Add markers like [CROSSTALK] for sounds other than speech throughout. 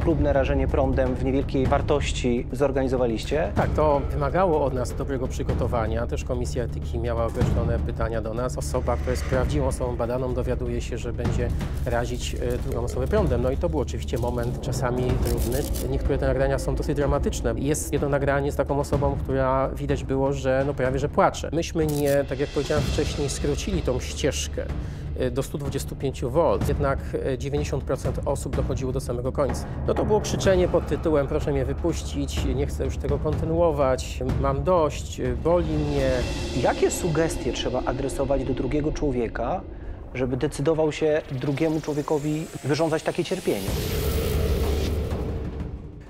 próbne rażenie prądem w niewielkiej wartości zorganizowaliście? Tak, to wymagało od nas dobrego przygotowania. Też Komisja Etyki miała określone pytania do nas. Osoba, która jest prawdziwą osobą badaną, dowiaduje się, że będzie razić e, drugą osobę prądem. No i to był oczywiście moment czasami trudny. Niektóre te nagrania są dosyć dramatyczne. Jest jedno nagranie z taką osobą, która widać było, że no prawie, że płacze. Myśmy nie, tak jak powiedziałem wcześniej, skrócili tą ścieżkę Y, do 125 V, jednak 90% y, osób dochodziło do samego końca. No to było krzyczenie pod tytułem proszę mnie wypuścić, nie chcę już tego kontynuować, mam dość, y, boli mnie. Jakie sugestie trzeba adresować do drugiego człowieka, żeby decydował się drugiemu człowiekowi wyrządzać takie cierpienie?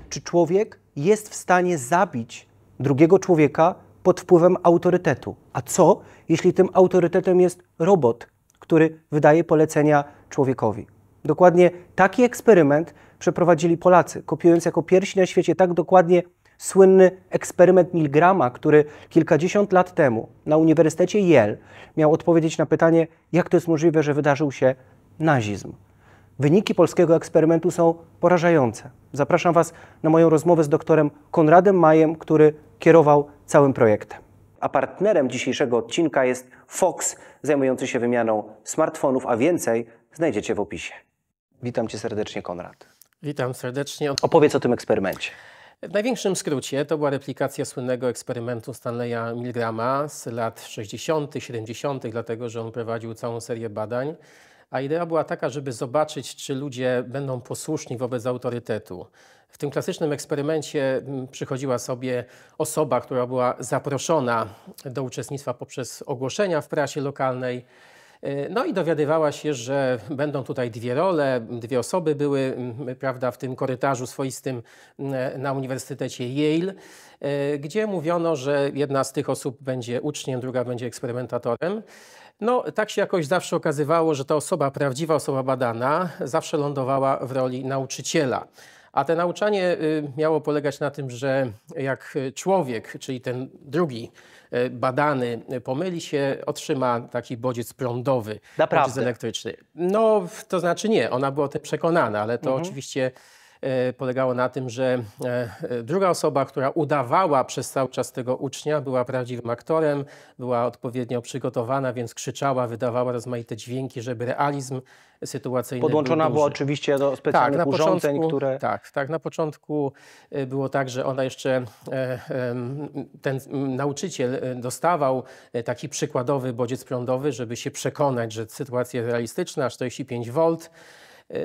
Czy człowiek jest w stanie zabić drugiego człowieka pod wpływem autorytetu? A co, jeśli tym autorytetem jest robot, który wydaje polecenia człowiekowi. Dokładnie taki eksperyment przeprowadzili Polacy, kopiując jako pierwsi na świecie tak dokładnie słynny eksperyment Milgrama, który kilkadziesiąt lat temu na Uniwersytecie Yale miał odpowiedzieć na pytanie, jak to jest możliwe, że wydarzył się nazizm. Wyniki polskiego eksperymentu są porażające. Zapraszam Was na moją rozmowę z doktorem Konradem Majem, który kierował całym projektem. A partnerem dzisiejszego odcinka jest Fox zajmujący się wymianą smartfonów, a więcej znajdziecie w opisie. Witam Cię serdecznie, Konrad. Witam serdecznie. Opowiedz o tym eksperymencie. W największym skrócie to była replikacja słynnego eksperymentu Stanleya Milgrama z lat 60., 70., dlatego że on prowadził całą serię badań. A idea była taka, żeby zobaczyć, czy ludzie będą posłuszni wobec autorytetu. W tym klasycznym eksperymencie mm, przychodziła sobie osoba, która była zaproszona do uczestnictwa poprzez ogłoszenia w prasie lokalnej. E, no i dowiadywała się, że będą tutaj dwie role, dwie osoby były mm, prawda, w tym korytarzu swoistym mm, na Uniwersytecie Yale, e, gdzie mówiono, że jedna z tych osób będzie uczniem, druga będzie eksperymentatorem. No, tak się jakoś zawsze okazywało, że ta osoba, prawdziwa osoba badana, zawsze lądowała w roli nauczyciela. A to nauczanie y, miało polegać na tym, że jak człowiek, czyli ten drugi y, badany, y, pomyli się, otrzyma taki bodziec prądowy, Naprawdę? bodziec elektryczny. No, to znaczy nie, ona była o tym przekonana, ale to mhm. oczywiście E, polegało na tym, że e, e, druga osoba, która udawała przez cały czas tego ucznia, była prawdziwym aktorem, była odpowiednio przygotowana, więc krzyczała, wydawała rozmaite dźwięki, żeby realizm sytuacyjny Podłączona był była oczywiście do tak, specjalnych tak, urządzeń, początku, które... Tak, tak. Na początku było tak, że ona jeszcze, ten nauczyciel dostawał taki przykładowy bodziec prądowy, żeby się przekonać, że sytuacja jest realistyczna, 45 V,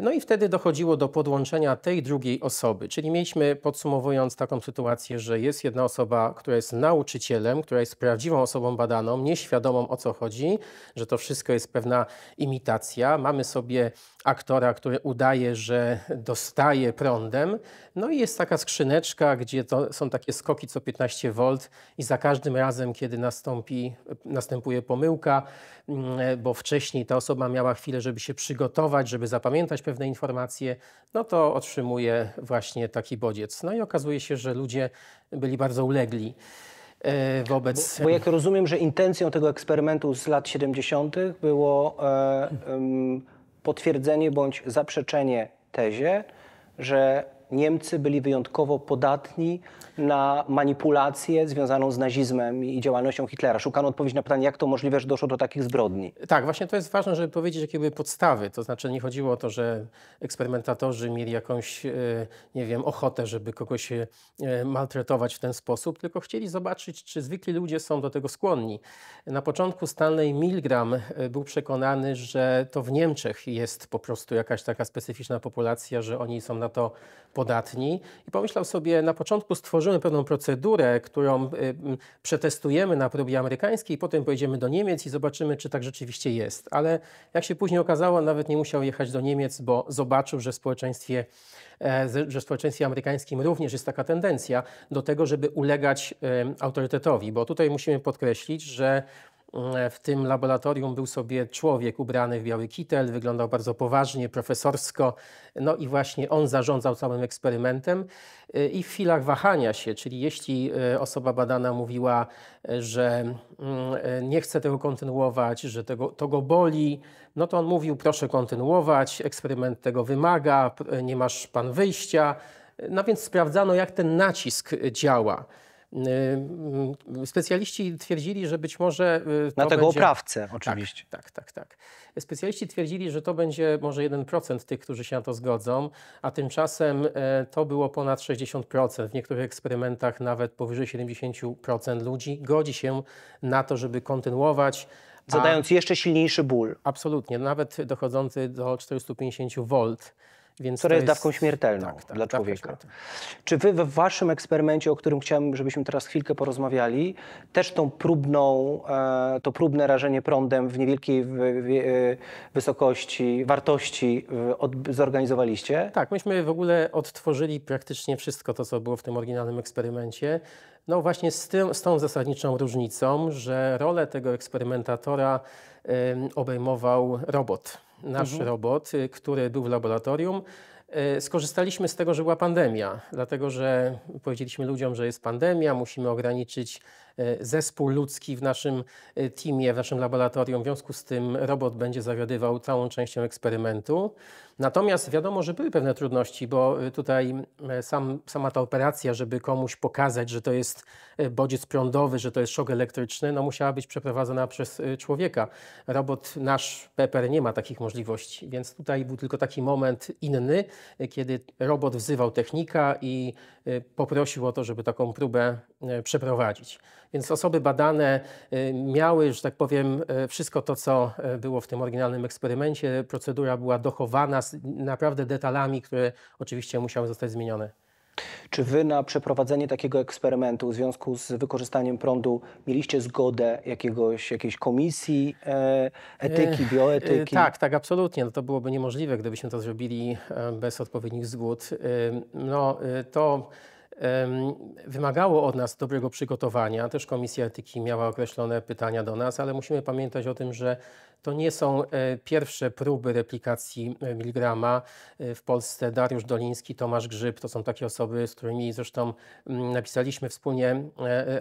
no i wtedy dochodziło do podłączenia tej drugiej osoby, czyli mieliśmy podsumowując taką sytuację, że jest jedna osoba, która jest nauczycielem, która jest prawdziwą osobą badaną, nieświadomą o co chodzi, że to wszystko jest pewna imitacja. Mamy sobie aktora, który udaje, że dostaje prądem. No i jest taka skrzyneczka, gdzie to są takie skoki co 15 V i za każdym razem, kiedy nastąpi, następuje pomyłka, mm, bo wcześniej ta osoba miała chwilę, żeby się przygotować, żeby zapamiętać, uzyskać pewne informacje, no to otrzymuje właśnie taki bodziec. No i okazuje się, że ludzie byli bardzo ulegli e, wobec. Bo, bo jak rozumiem, że intencją tego eksperymentu z lat 70. było e, e, potwierdzenie bądź zaprzeczenie tezie, że Niemcy byli wyjątkowo podatni na manipulację związaną z nazizmem i działalnością Hitlera. Szukano odpowiedzi na pytanie, jak to możliwe, że doszło do takich zbrodni. Tak, właśnie to jest ważne, żeby powiedzieć, jakie były podstawy. To znaczy nie chodziło o to, że eksperymentatorzy mieli jakąś, e, nie wiem, ochotę, żeby kogoś e, maltretować w ten sposób, tylko chcieli zobaczyć, czy zwykli ludzie są do tego skłonni. Na początku Stanley Milgram e, był przekonany, że to w Niemczech jest po prostu jakaś taka specyficzna populacja, że oni są na to podatni i pomyślał sobie, na początku stworzymy pewną procedurę, którą y, przetestujemy na próbie amerykańskiej, potem pojedziemy do Niemiec i zobaczymy, czy tak rzeczywiście jest. Ale jak się później okazało, nawet nie musiał jechać do Niemiec, bo zobaczył, że w społeczeństwie e, że w społeczeństwie amerykańskim również jest taka tendencja do tego, żeby ulegać autorytetowi, bo tutaj musimy podkreślić, że E, w tym laboratorium był sobie człowiek ubrany w biały kitel, wyglądał bardzo poważnie, profesorsko, no i właśnie on zarządzał całym eksperymentem. E, I w chwilach wahania się, czyli jeśli e, osoba badana mówiła, że mm, nie chce tego kontynuować, że tego, to go boli, no to on mówił: proszę kontynuować, eksperyment tego wymaga, nie masz pan wyjścia. No więc sprawdzano, jak ten nacisk działa. Yy, mm, specjaliści twierdzili, że być może. Y, na tego będzie... oprawcę, tak, oczywiście. Tak, tak, tak, tak. Specjaliści twierdzili, że to będzie może 1% tych, którzy się na to zgodzą, a tymczasem e, to było ponad 60%. W niektórych eksperymentach nawet powyżej 70% ludzi godzi się na to, żeby kontynuować zadając a, jeszcze silniejszy ból. Absolutnie, nawet dochodzący do 450 V. Więc Która jest, dawką śmiertelną tak, tak, dla człowieka. Czy wy w waszym eksperymencie, o którym chciałem, żebyśmy teraz chwilkę porozmawiali, też tą próbną, e, to próbne rażenie prądem w niewielkiej e, wysokości, wartości zorganizowaliście? Tak, myśmy w ogóle odtworzyli praktycznie wszystko to, co było w tym oryginalnym eksperymencie. No właśnie z, tym, z tą zasadniczą różnicą, że rolę tego eksperymentatora obejmował robot nasz mhm. robot, y, który był w laboratorium. Y, skorzystaliśmy z tego, że była pandemia, dlatego że powiedzieliśmy ludziom, że jest pandemia, musimy ograniczyć E, zespół ludzki w naszym e, teamie, w naszym laboratorium. W związku z tym robot będzie zawiadywał całą częścią eksperymentu. Natomiast wiadomo, że były pewne trudności, bo e, tutaj sam, sama ta operacja, żeby komuś pokazać, że to jest bodziec prądowy, że to jest szok elektryczny, no musiała być przeprowadzona przez człowieka. Robot nasz Pepper nie ma takich możliwości, więc tutaj był tylko taki moment inny, kiedy robot wzywał technika i poprosił o to, żeby taką próbę przeprowadzić. Więc osoby badane y, miały, że tak powiem, y, wszystko to, co y, było w tym oryginalnym eksperymencie. Procedura była dochowana z naprawdę detalami, które oczywiście musiały zostać zmienione. Czy wy na przeprowadzenie takiego eksperymentu w związku z wykorzystaniem prądu mieliście zgodę jakiegoś, jakiejś komisji e, etyki, e, bioetyki? E, tak, tak, absolutnie. No to byłoby niemożliwe, gdybyśmy to zrobili bez odpowiednich zgód. No to wymagało od nas dobrego przygotowania. Też Komisja Etyki miała określone pytania do nas, ale musimy pamiętać o tym, że to nie są e, pierwsze próby replikacji e, Milgrama. E, w Polsce Dariusz Doliński, Tomasz Grzyb to są takie osoby, z którymi zresztą mm, napisaliśmy wspólnie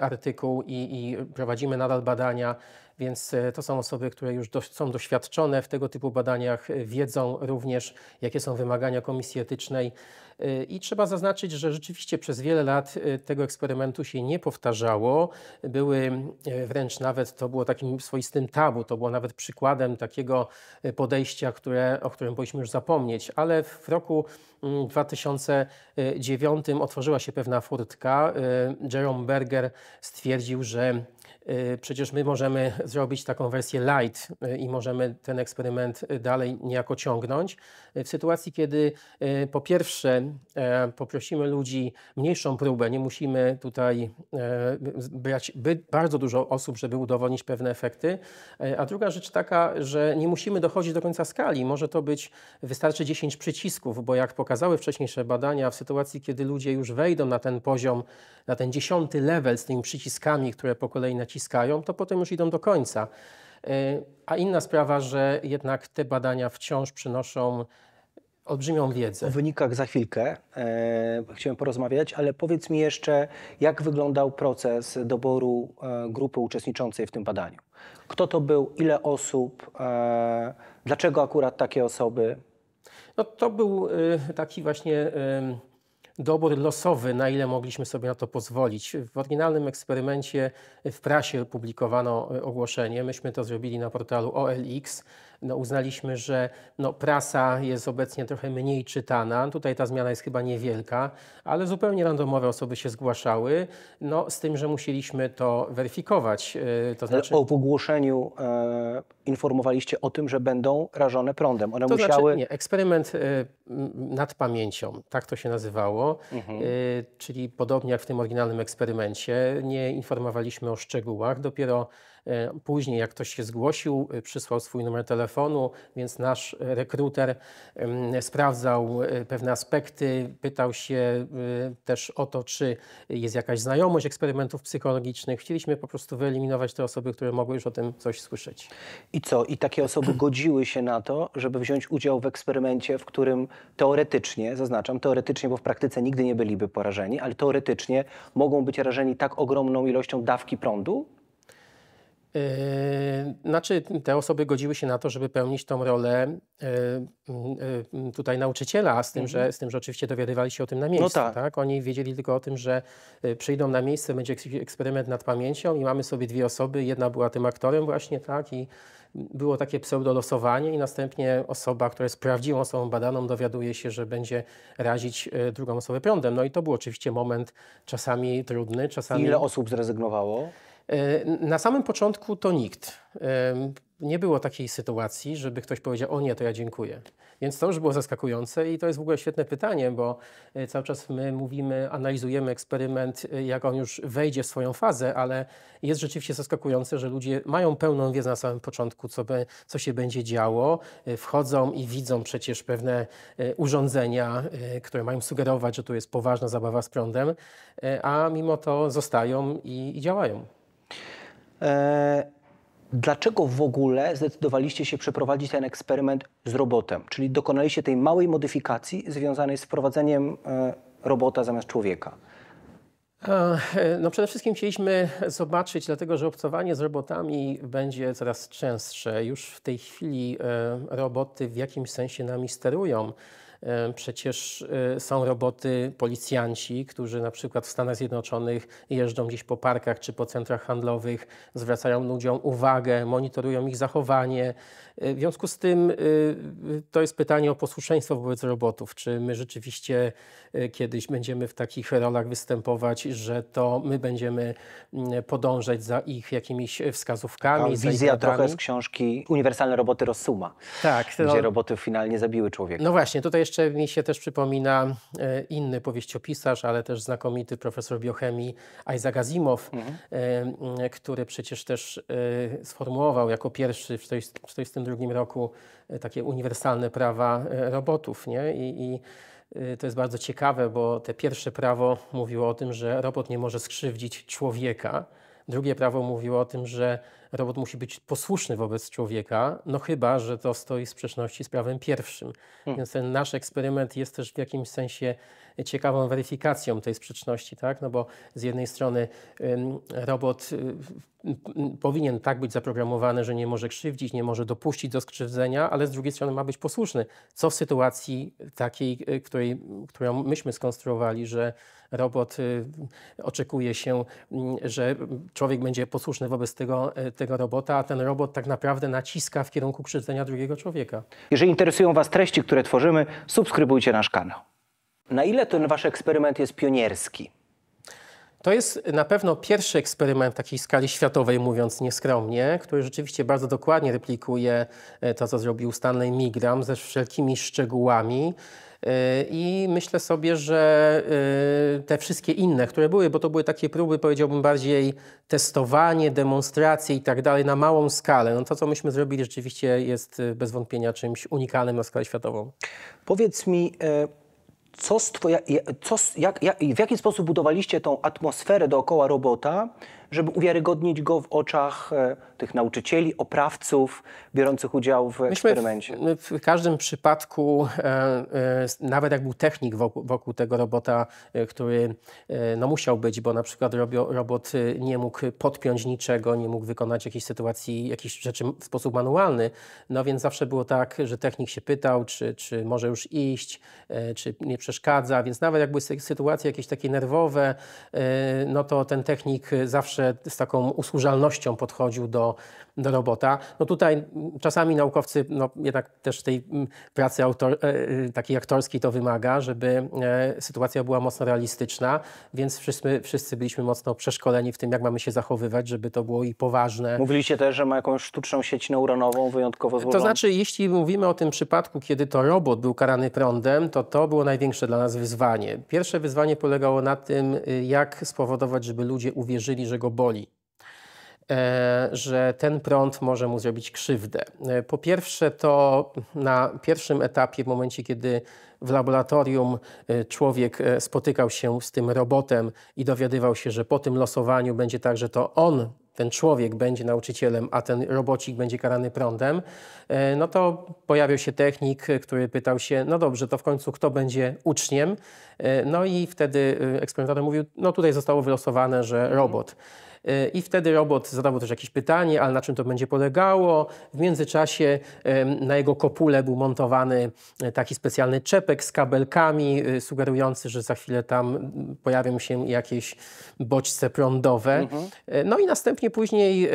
artykuł i, i prowadzimy nadal badania więc e, to są osoby, które już do, są doświadczone w tego typu badaniach, e, wiedzą również, jakie są wymagania komisji etycznej. E, I trzeba zaznaczyć, że rzeczywiście przez wiele lat tego eksperymentu się nie powtarzało. Były wręcz nawet, to było takim swoistym tabu, to było nawet przykładem takiego podejścia, które, o którym powinniśmy już zapomnieć. Ale w roku 2009 otworzyła się pewna furtka. Jerome Berger stwierdził, że Y, przecież my możemy zrobić taką wersję light y, i możemy ten eksperyment y, dalej niejako ciągnąć. W sytuacji, kiedy po pierwsze poprosimy ludzi mniejszą próbę, nie musimy tutaj brać bardzo dużo osób, żeby udowodnić pewne efekty. A druga rzecz taka, że nie musimy dochodzić do końca skali. Może to być, wystarczy 10 przycisków, bo jak pokazały wcześniejsze badania, w sytuacji, kiedy ludzie już wejdą na ten poziom, na ten dziesiąty level z tymi przyciskami, które po kolei naciskają, to potem już idą do końca. Y, a inna sprawa, że jednak te badania wciąż przynoszą olbrzymią wiedzę. O wynikach za chwilkę e, chciałem porozmawiać, ale powiedz mi jeszcze, jak wyglądał proces doboru e, grupy uczestniczącej w tym badaniu? Kto to był, ile osób, e, dlaczego akurat takie osoby? No to był y, taki właśnie dobór losowy, na ile mogliśmy sobie na to pozwolić. W oryginalnym eksperymencie w prasie publikowano ogłoszenie, myśmy to zrobili na portalu OLX no, uznaliśmy, że no, prasa jest obecnie trochę mniej czytana. Tutaj ta zmiana jest chyba niewielka, ale zupełnie randomowe osoby się zgłaszały, no, z tym, że musieliśmy to weryfikować. E, to znaczy... o ogłoszeniu e, informowaliście o tym, że będą rażone prądem. One to znaczy, musiały... Znaczy, nie, eksperyment e, nad pamięcią, tak to się nazywało, mhm. czyli podobnie jak w tym oryginalnym eksperymencie, nie informowaliśmy o szczegółach, dopiero Później, jak ktoś się zgłosił, przysłał swój numer telefonu, więc nasz rekruter mm, sprawdzał e, pewne aspekty, pytał się e, też o to, czy jest jakaś znajomość eksperymentów psychologicznych. Chcieliśmy po prostu wyeliminować te osoby, które mogły już o tym coś słyszeć. I co? I takie osoby [CLEARS THROAT] godziły się na to, żeby wziąć udział w eksperymencie, w którym teoretycznie, zaznaczam, teoretycznie, bo w praktyce nigdy nie byliby porażeni, ale teoretycznie mogą być rażeni tak ogromną ilością dawki prądu? Yy, znaczy, te osoby godziły się na to, żeby pełnić tą rolę yy, yy, tutaj nauczyciela, z tym, że, mhm. z tym, że oczywiście dowiadywali się o tym na no miejscu. No tak. tak. Oni wiedzieli tylko o tym, że przyjdą na miejsce, będzie eksperyment nad pamięcią i mamy sobie dwie osoby. Jedna była tym aktorem właśnie, tak, i było takie pseudolosowanie i następnie osoba, która jest prawdziwą osobą badaną, dowiaduje się, że będzie razić drugą osobę prądem. No i to był oczywiście moment czasami trudny, czasami... Ile osób zrezygnowało? Yy, na samym początku to nikt. Yy, nie było takiej sytuacji, żeby ktoś powiedział: O nie, to ja dziękuję. Więc to już było zaskakujące i to jest w ogóle świetne pytanie, bo yy, cały czas my mówimy, analizujemy eksperyment, jak on już wejdzie w swoją fazę, ale jest rzeczywiście zaskakujące, że ludzie mają pełną wiedzę na samym początku, co, co się będzie działo. Wchodzą i widzą przecież pewne urządzenia, które mają sugerować, że tu jest poważna zabawa z prądem, a mimo to zostają i, i działają. E, dlaczego w ogóle zdecydowaliście się przeprowadzić ten eksperyment z robotem? Czyli dokonaliście tej małej modyfikacji związanej z wprowadzeniem e, robota zamiast człowieka. E, no przede wszystkim chcieliśmy zobaczyć, dlatego że obcowanie z robotami będzie coraz częstsze. Już w tej chwili roboty w jakimś sensie nami sterują. E, przecież e, są roboty policjanci, którzy na przykład w Stanach Zjednoczonych jeżdżą gdzieś po parkach czy po centrach handlowych, zwracają ludziom uwagę, monitorują ich zachowanie, E, w związku z tym e, to jest pytanie o posłuszeństwo wobec robotów. Czy my rzeczywiście e, kiedyś będziemy w takich rolach występować, że to my będziemy mm, podążać za ich jakimiś wskazówkami? No, wizja trochę z książki Uniwersalne roboty rozsuma". tak, gdzie no- roboty finalnie zabiły człowieka. No właśnie, tutaj jeszcze mi się też przypomina inny powieściopisarz, ale też znakomity profesor biochemii Isaac mhm. który przecież też sformułował jako pierwszy w 1940 1992 roku e, takie uniwersalne prawa e, robotów. Nie? I, i e, to jest bardzo ciekawe, bo te pierwsze prawo mówiło o tym, że robot nie może skrzywdzić człowieka. Drugie prawo mówiło o tym, że robot musi być posłuszny wobec człowieka, no chyba, że to stoi w sprzeczności z prawem pierwszym. Hmm. Więc ten nasz eksperyment jest też w jakimś sensie ciekawą weryfikacją tej sprzeczności, tak? No bo z jednej strony robot y, y, powinien tak być zaprogramowany, że nie może krzywdzić, nie może dopuścić do skrzywdzenia, ale z drugiej strony ma być posłuszny. Co w sytuacji takiej, y, której, którą myśmy skonstruowali, że robot y, oczekuje się, mm, że człowiek będzie posłuszny wobec tego, e, tego robota, a ten robot tak naprawdę naciska w kierunku krzywdzenia drugiego człowieka. Jeżeli interesują Was treści, które tworzymy, subskrybujcie nasz kanał. Na ile ten Wasz eksperyment jest pionierski? To jest na pewno pierwszy eksperyment takiej skali światowej, mówiąc nieskromnie, który rzeczywiście bardzo dokładnie replikuje e, to, co zrobił Stanley Migram ze wszelkimi szczegółami. I myślę sobie, że y, te wszystkie inne, które były, bo to były takie próby, powiedziałbym bardziej testowanie, demonstracje i tak dalej na małą skalę. No to, co myśmy zrobili, rzeczywiście jest y, bez wątpienia czymś unikalnym na skalę światową. Powiedz mi, e, co, co jak, jak, w jaki sposób budowaliście tą atmosferę dookoła robota? żeby uwiarygodnić go w oczach e, tych nauczycieli, oprawców biorących udział w Myśmy eksperymencie? W, w każdym przypadku, e, e, nawet jak był technik wokół, wokół tego robota, który no musiał być, bo na przykład robot nie mógł podpiąć niczego, nie mógł wykonać jakiejś sytuacji, jakichś rzeczy w sposób manualny, no więc zawsze było tak, że technik się pytał, czy, czy może już iść, czy nie przeszkadza, więc nawet jak były sytuacje jakieś takie nerwowe, no to ten technik zawsze z taką usłużalnością podchodził do do robota. No tutaj czasami naukowcy no, jednak też tej mm, pracy autor, e, e, takiej aktorskiej to wymaga, żeby e, sytuacja była mocno realistyczna, więc wszyscy, wszyscy byliśmy mocno przeszkoleni w tym, jak mamy się zachowywać, żeby to było i poważne. Mówiliście też, że ma jakąś sztuczną sieć neuronową wyjątkowo złożoną. To znaczy, jeśli mówimy o tym przypadku, kiedy to robot był karany prądem, to to było największe dla nas wyzwanie. Pierwsze wyzwanie polegało na tym, y, jak spowodować, żeby ludzie uwierzyli, że go boli. E, że ten prąd może mu zrobić krzywdę. E, po pierwsze, to na pierwszym etapie, w momencie, kiedy w laboratorium e, człowiek spotykał się z tym robotem i dowiadywał się, że po tym losowaniu będzie tak, że to on ten człowiek będzie nauczycielem, a ten robocik będzie karany prądem, no to pojawił się technik, który pytał się, no dobrze, to w końcu kto będzie uczniem? No i wtedy eksperymentator mówił, no tutaj zostało wylosowane, że robot i wtedy robot zadawał też jakieś pytanie, ale na czym to będzie polegało. W międzyczasie na jego kopule był montowany e, taki specjalny czepek z kabelkami, e, sugerujący, że za chwilę tam pojawią się jakieś bodźce prądowe. Mhm. E, no i następnie później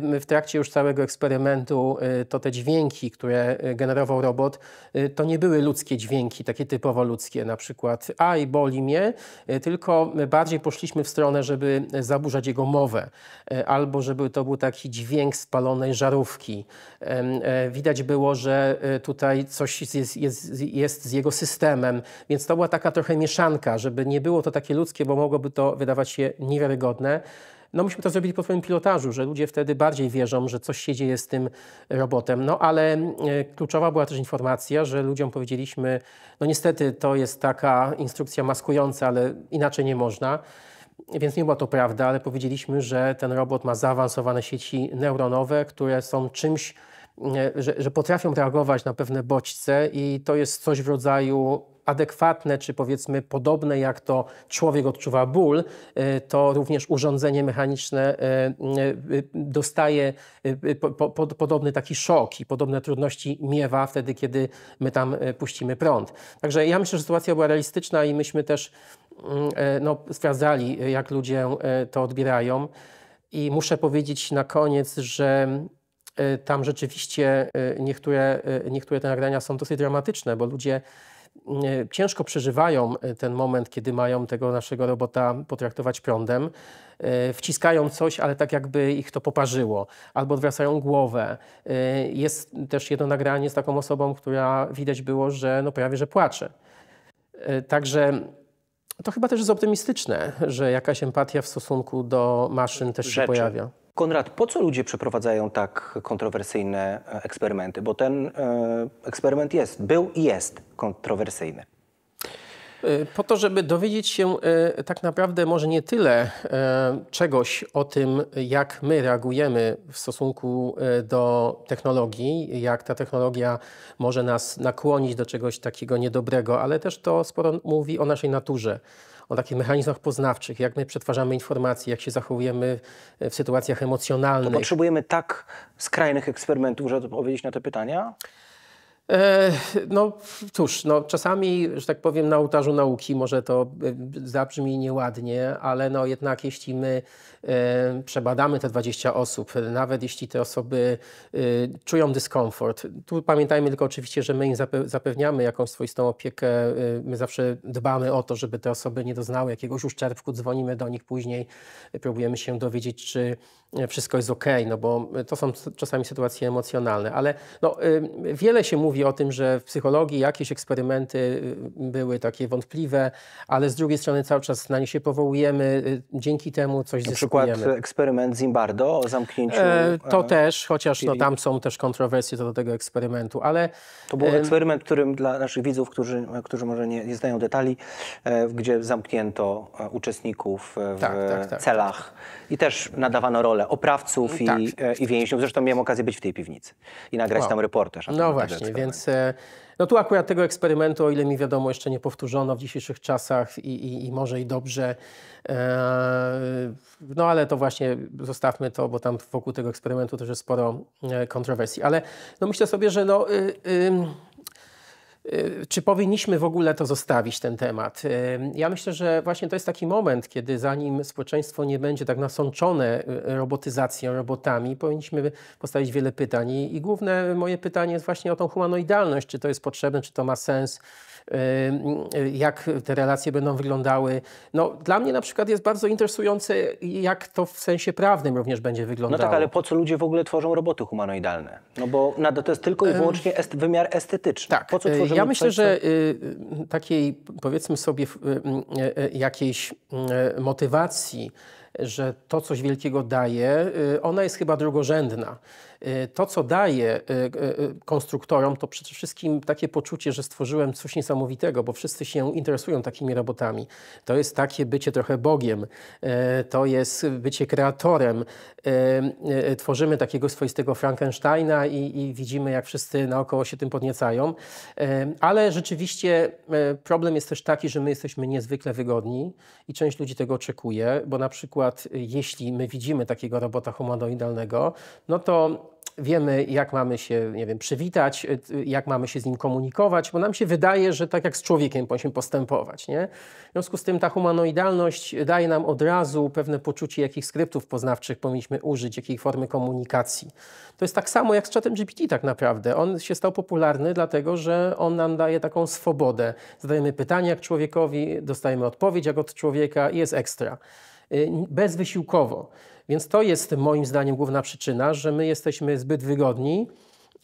w trakcie już całego eksperymentu to te dźwięki, które generował robot, to nie były ludzkie dźwięki, takie typowo ludzkie, na przykład a boli mnie, tylko bardziej poszliśmy w stronę, żeby zaburzać jego moc E, albo żeby to był taki dźwięk spalonej żarówki. E, widać było, że e, tutaj coś jest, jest, jest z jego systemem, więc to była taka trochę mieszanka, żeby nie było to takie ludzkie, bo mogłoby to wydawać się niewiarygodne. No myśmy to zrobili po swoim pilotażu, że ludzie wtedy bardziej wierzą, że coś się dzieje z tym robotem. No ale kluczowa była też informacja, że ludziom powiedzieliśmy, no niestety to jest taka instrukcja maskująca, ale inaczej nie można. Więc nie była to prawda, ale powiedzieliśmy, że ten robot ma zaawansowane sieci neuronowe, które są czymś, e, że, że potrafią reagować na pewne bodźce i to jest coś w rodzaju adekwatne, czy powiedzmy podobne jak to człowiek odczuwa ból, e, to również urządzenie mechaniczne e, dostaje podobny taki szok i podobne trudności miewa wtedy, kiedy my tam puścimy prąd. Także ja myślę, że sytuacja była realistyczna i myśmy też E, no, sprawdzali, e, jak ludzie e, to odbierają. I muszę powiedzieć na koniec, że tam rzeczywiście niektóre, niektóre te nagrania są dosyć dramatyczne, bo ludzie ciężko przeżywają ten moment, kiedy mają tego naszego robota potraktować prądem. Wciskają coś, ale tak jakby ich to poparzyło, albo odwracają głowę. Jest też jedno nagranie z taką osobą, która widać było, że no prawie że płacze. Także to chyba też jest optymistyczne, że jakaś empatia w stosunku do maszyn też Rzeczy. się pojawia. Konrad, po co ludzie przeprowadzają tak kontrowersyjne e, eksperymenty? Bo ten e, eksperyment jest, był i jest kontrowersyjny. Y, po to, żeby dowiedzieć się y, tak naprawdę może nie tyle y, czegoś o tym, jak my reagujemy w stosunku do technologii, jak ta technologia może nas nakłonić do czegoś takiego niedobrego, ale też to sporo mówi o naszej naturze o takich mechanizmach poznawczych, jak my przetwarzamy informacje, jak się zachowujemy w sytuacjach emocjonalnych. To potrzebujemy tak skrajnych eksperymentów, żeby odpowiedzieć na te pytania? E, no cóż, no, czasami, że tak powiem, na ołtarzu nauki może to e, zabrzmi nieładnie, ale no, jednak jeśli my e, przebadamy te 20 osób, nawet jeśli te osoby czują dyskomfort, tu pamiętajmy tylko oczywiście, że my im zapewniamy jakąś swoistą opiekę, my zawsze dbamy o to, żeby te osoby nie doznały jakiegoś uszczerbku, dzwonimy do nich później, próbujemy się dowiedzieć, czy wszystko jest ok, no bo to są czasami sytuacje emocjonalne, ale no, wiele się mówi o tym, że w psychologii jakieś eksperymenty y, były takie wątpliwe, ale z drugiej strony cały czas na nie się powołujemy, y, dzięki temu coś zyskujemy. Na przykład eksperyment Zimbardo o zamknięciu... E, to e, też, chociaż no, tam są też kontrowersje co do tego eksperymentu, ale... To był eksperyment, którym dla naszych widzów, którzy, którzy może nie, nie znają detali, e, gdzie zamknięto e, uczestników w tak, tak, tak, celach i też nadawano rolę oprawców no i, tak. E, i tak. więźniów. Zresztą miałem okazję być w tej piwnicy i nagrać wow. tam reportaż. No właśnie, więc e, no tu akurat tego eksperymentu, o ile mi wiadomo, jeszcze nie powtórzono w dzisiejszych czasach i, i, i może i dobrze. E, no ale to właśnie zostawmy to, bo tam wokół tego eksperymentu też jest sporo kontrowersji. Ale no myślę sobie, że no... Y, y, Y, czy powinniśmy w ogóle to zostawić, ten temat? Y, ja myślę, że właśnie to jest taki moment, kiedy zanim społeczeństwo nie będzie tak nasączone y, robotyzacją, robotami, powinniśmy postawić wiele pytań. I, główne moje pytanie jest właśnie o tą humanoidalność. Czy to jest potrzebne, czy to ma sens? jak te relacje będą wyglądały. No, dla mnie na przykład jest bardzo interesujące, jak to w sensie prawnym również będzie wyglądało. No tak, ale po co ludzie w ogóle tworzą roboty humanoidalne? No bo to jest tylko i wyłącznie est wymiar estetyczny. Tak. Po co y, ja myślę, coś, co... że y, takiej powiedzmy sobie y, jakiejś motywacji, że to coś wielkiego daje, y, ona jest chyba drugorzędna. Y, to, co daje y, konstruktorom, to przede wszystkim takie poczucie, że stworzyłem coś niesamowitego, bo wszyscy się interesują takimi robotami. To jest takie bycie trochę Bogiem, to jest bycie kreatorem. Tworzymy takiego swoistego Frankensteina i, i widzimy, jak wszyscy naokoło się tym podniecają. Ale rzeczywiście problem jest też taki, że my jesteśmy niezwykle wygodni i część ludzi tego oczekuje, bo na przykład przykład, jeśli my widzimy takiego robota humanoidalnego, no to wiemy, jak mamy się, nie wiem, przywitać, y, jak mamy się z nim komunikować, bo nam się wydaje, że tak jak z człowiekiem powinniśmy postępować. Nie? W związku z tym ta humanoidalność daje nam od razu pewne poczucie, jakich skryptów poznawczych powinniśmy użyć, jakiej formy komunikacji. To jest tak samo jak z czatem GPT tak naprawdę. On się stał popularny dlatego, że on nam daje taką swobodę. Zadajemy pytania jak człowiekowi, dostajemy odpowiedź jak od człowieka i jest ekstra. Y, bezwysiłkowo. Więc to jest moim zdaniem główna przyczyna, że my jesteśmy zbyt wygodni,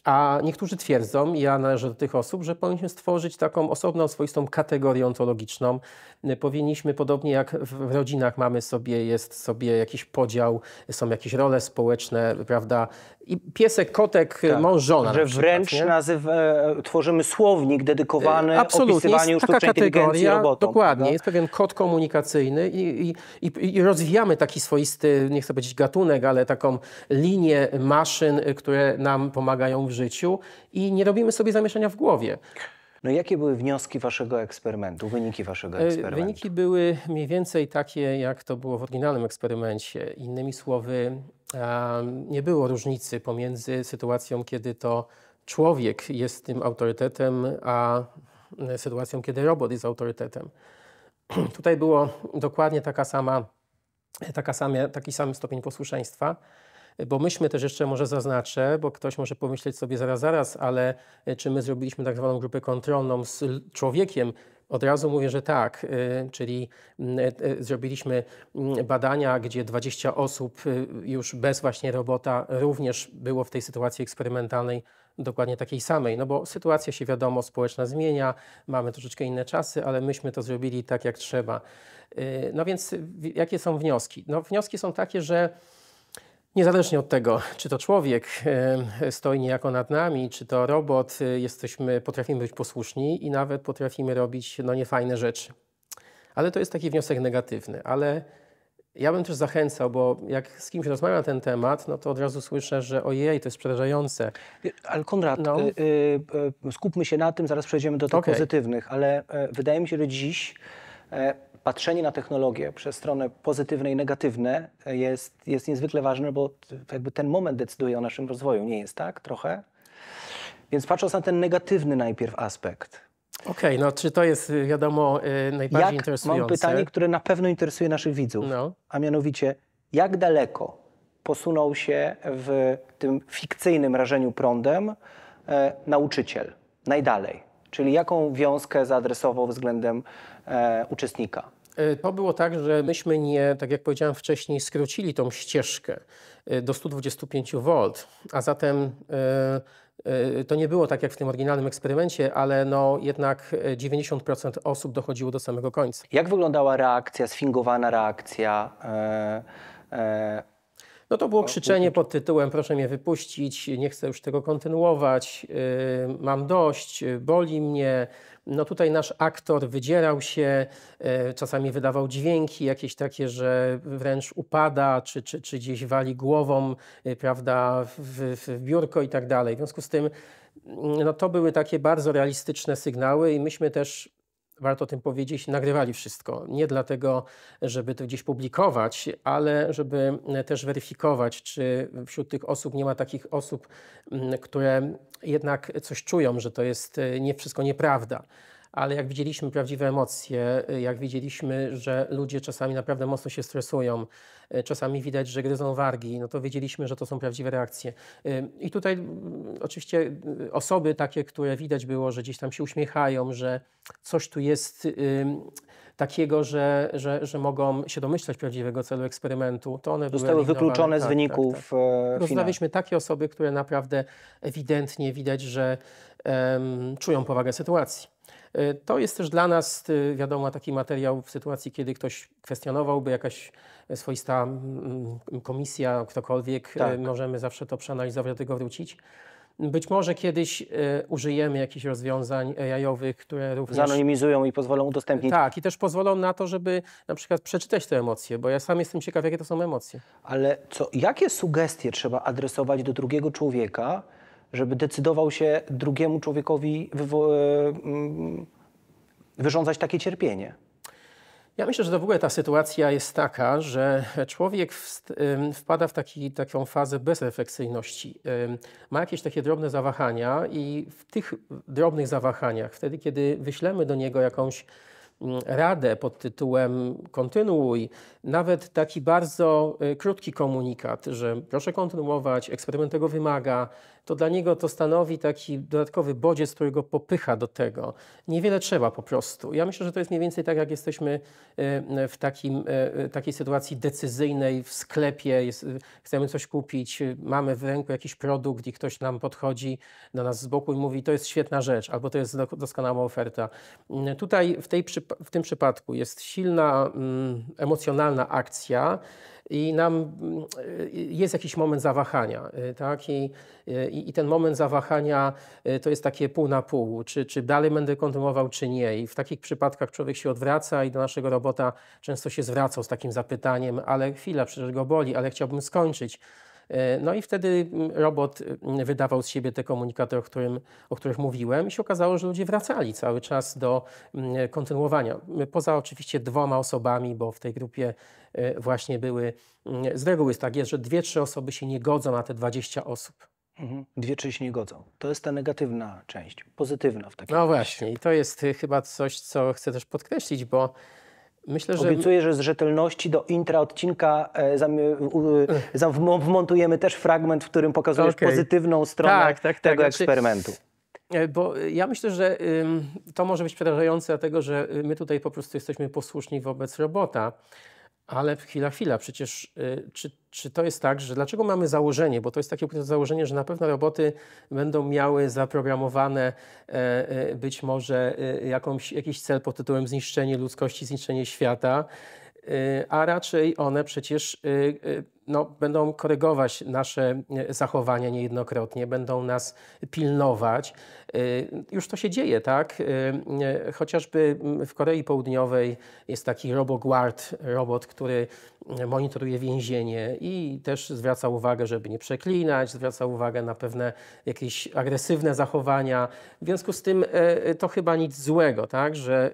a niektórzy twierdzą, ja należę do tych osób, że powinniśmy stworzyć taką osobną, swoistą kategorię ontologiczną powinniśmy, podobnie jak w rodzinach mamy sobie, jest sobie jakiś podział, są jakieś role społeczne, prawda? I piesek, kotek, tak. mąż, żona. Że wręcz nazyw, tworzymy słownik dedykowany e, Absolutnie. opisywaniu jest sztucznej inteligencji robotom. Dokładnie, tak? jest pewien kod komunikacyjny i, i, i, rozwijamy taki swoisty, nie chcę powiedzieć gatunek, ale taką linię maszyn, które nam pomagają w życiu i nie robimy sobie zamieszania w głowie. No jakie były wnioski waszego eksperymentu, wyniki waszego e, eksperymentu? Wyniki były mniej więcej takie, jak to było w oryginalnym eksperymencie. Innymi słowy, nie było różnicy pomiędzy sytuacją, kiedy to człowiek jest tym autorytetem, a e, sytuacją, kiedy robot jest autorytetem. [CLEARS THROAT] Tutaj było dokładnie taka sama, taka taki sam stopień posłuszeństwa bo myśmy też jeszcze może zaznaczę, bo ktoś może pomyśleć sobie zaraz, zaraz, ale e, czy my zrobiliśmy tak zwaną grupę kontrolną z człowiekiem, od razu mówię, że tak, e, czyli e, zrobiliśmy badania, gdzie 20 osób już bez właśnie robota również było w tej sytuacji eksperymentalnej dokładnie takiej samej, no bo sytuacja się wiadomo społeczna zmienia, mamy troszeczkę inne czasy, ale myśmy to zrobili tak jak trzeba. No więc jakie są wnioski? No wnioski są takie, że Niezależnie od tego, czy to człowiek stoi niejako nad nami, czy to robot, y, jesteśmy, potrafimy być posłuszni i nawet potrafimy robić no, niefajne rzeczy. Ale to jest taki wniosek negatywny. Ale ja bym też zachęcał, bo jak z kimś rozmawiam na ten temat, no to od razu słyszę, że ojej, to jest przerażające. Y, ale Konrad, no. Y, y, y, skupmy się na tym, zaraz przejdziemy do tych okay. pozytywnych, ale y, wydaje mi się, że dziś e, patrzenie na technologię przez strony pozytywne i negatywne e, jest, jest niezwykle ważne, bo jakby ten moment decyduje o naszym rozwoju, nie jest tak trochę? Więc patrząc na ten negatywny najpierw aspekt. Okej, okay, no czy to jest y, wiadomo y, najbardziej jak, interesujące? Mam pytanie, które na pewno interesuje naszych widzów, no. a mianowicie jak daleko posunął się w tym fikcyjnym rażeniu prądem e, nauczyciel najdalej? Czyli jaką wiązkę zaadresował względem e, uczestnika? E, to było tak, że myśmy nie, tak jak powiedziałem wcześniej, skrócili tą ścieżkę e, do 125 V, a zatem e, to nie było tak jak w tym oryginalnym eksperymencie, ale no jednak 90% osób dochodziło do samego końca. Jak wyglądała reakcja, sfingowana reakcja? No to było krzyczenie pod tytułem proszę mnie wypuścić, nie chcę już tego kontynuować, mam dość, boli mnie, no tutaj nasz aktor wydzierał się, e, czasami wydawał dźwięki jakieś takie, że wręcz upada, czy, czy, czy gdzieś wali głową, e, prawda, w, w biurko i tak dalej. W związku z tym mm, no to były takie bardzo realistyczne sygnały i myśmy też warto o tym powiedzieć, nagrywali wszystko. Nie dlatego, żeby to gdzieś publikować, ale żeby e, też weryfikować, czy wśród tych osób nie ma takich osób, które jednak coś czują, że to jest e, nie wszystko nieprawda ale jak widzieliśmy prawdziwe emocje, y, jak widzieliśmy, że ludzie czasami naprawdę mocno się stresują, y, czasami widać, że gryzą wargi, no to wiedzieliśmy, że to są prawdziwe reakcje. Y, I tutaj mm, oczywiście osoby takie, które widać było, że gdzieś tam się uśmiechają, że coś tu jest takiego, że, że, że mogą się domyślać prawdziwego celu eksperymentu, to one zostały wykluczone z tak, wyników. Tak, tak. E, Rozmawialiśmy takie osoby, które naprawdę ewidentnie widać, że um, czują powagę sytuacji. E, to jest też dla nas, e, wiadomo, taki materiał w sytuacji, kiedy ktoś kwestionowałby jakaś swoista mm, mm, komisja, ktokolwiek, e, tak. możemy zawsze to przeanalizować, do tego wrócić. Być może kiedyś użyjemy jakichś rozwiązań AI-owych, które również... Zanonimizują i pozwolą udostępnić. Tak, i też pozwolą na to, żeby na przykład przeczytać te emocje, bo ja sam jestem ciekaw, jakie to są emocje. Ale co, jakie sugestie trzeba adresować do drugiego człowieka, żeby decydował się drugiemu człowiekowi e, mm, wyrządzać takie cierpienie? Ja myślę, że to w ogóle ta sytuacja jest taka, że człowiek wpada w taki, taką fazę bezrefleksyjności. Ma jakieś takie drobne zawahania i w tych drobnych zawahaniach, wtedy kiedy wyślemy do niego jakąś mm, radę pod tytułem kontynuuj, nawet taki bardzo e, krótki komunikat, że proszę kontynuować, eksperyment tego wymaga, to dla niego to stanowi taki dodatkowy bodziec, którego popycha do tego. Niewiele trzeba po prostu. Ja myślę, że to jest mniej więcej tak, jak jesteśmy e, w takim, e, e, takiej sytuacji decyzyjnej w sklepie, jest, chcemy coś kupić, mamy w ręku jakiś produkt i ktoś nam podchodzi do nas z boku i mówi, to jest świetna rzecz, albo to jest doskonała oferta. Mm, tutaj w, tej, w tym przypadku jest silna mm, emocjonalna akcja, i nam y, y, jest jakiś moment zawahania, y, tak? I, i, i ten moment zawahania to jest takie pół na pół, czy, czy dalej będę kontynuował, czy nie. I w takich przypadkach człowiek się odwraca i do naszego robota często się zwracał z takim zapytaniem, ale chwila, przecież go boli, ale chciałbym skończyć. E, no i wtedy mm, robot mm, wydawał z siebie te komunikaty, o, którym, o których mówiłem i się okazało, że ludzie wracali cały czas do mm, kontynuowania. Poza oczywiście dwoma osobami, bo w tej grupie e, właśnie były, z reguły jest tak jest, że dwie, trzy osoby się nie godzą na te 20 osób. Mhm. Dwie trzy się nie godzą. To jest ta negatywna część, pozytywna w takim No właśnie, i to jest y, chyba coś, co chcę też podkreślić, bo Myślę, że... Obiecuję, że z rzetelności do intra odcinka e, e, e, wmontujemy też fragment, w którym pokazujesz okay. pozytywną stronę tak, tak, tak, tego znaczy, eksperymentu. Bo ja myślę, że to może być przerażające, dlatego że y, my tutaj po prostu jesteśmy posłuszni wobec robota. Ale chwila, chwila, przecież y, czy, czy to jest tak, że dlaczego mamy założenie, bo to jest takie założenie, że na pewno roboty będą miały zaprogramowane e, e, być może e, jakąś, jakiś cel pod tytułem zniszczenie ludzkości, zniszczenie świata, y, a raczej one przecież y, no, będą korygować nasze e, zachowania niejednokrotnie, będą nas pilnować. E, już to się dzieje, tak? E, chociażby mm, w Korei Południowej jest taki RoboGuard, robot, który monitoruje więzienie i też zwraca uwagę, żeby nie przeklinać, zwraca uwagę na pewne jakieś agresywne zachowania. W związku z tym to chyba nic złego, tak? Że